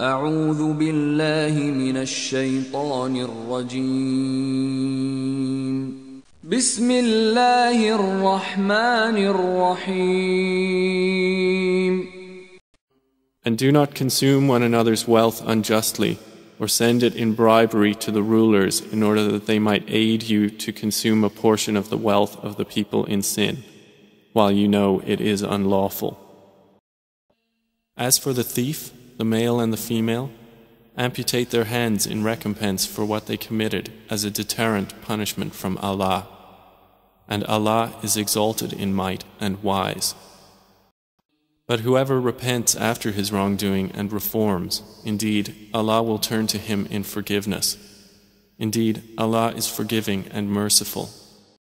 أعوذ بالله من الشيطان الرجيم بسم الله الرحمن الرحيم And do not consume one another's wealth unjustly or send it in bribery to the rulers in order that they might aid you to consume a portion of the wealth of the people in sin while you know it is unlawful. As for the thief, the male and the female, amputate their hands in recompense for what they committed as a deterrent punishment from Allah. And Allah is exalted in might and wise. But whoever repents after his wrongdoing and reforms, indeed, Allah will turn to him in forgiveness. Indeed, Allah is forgiving and merciful.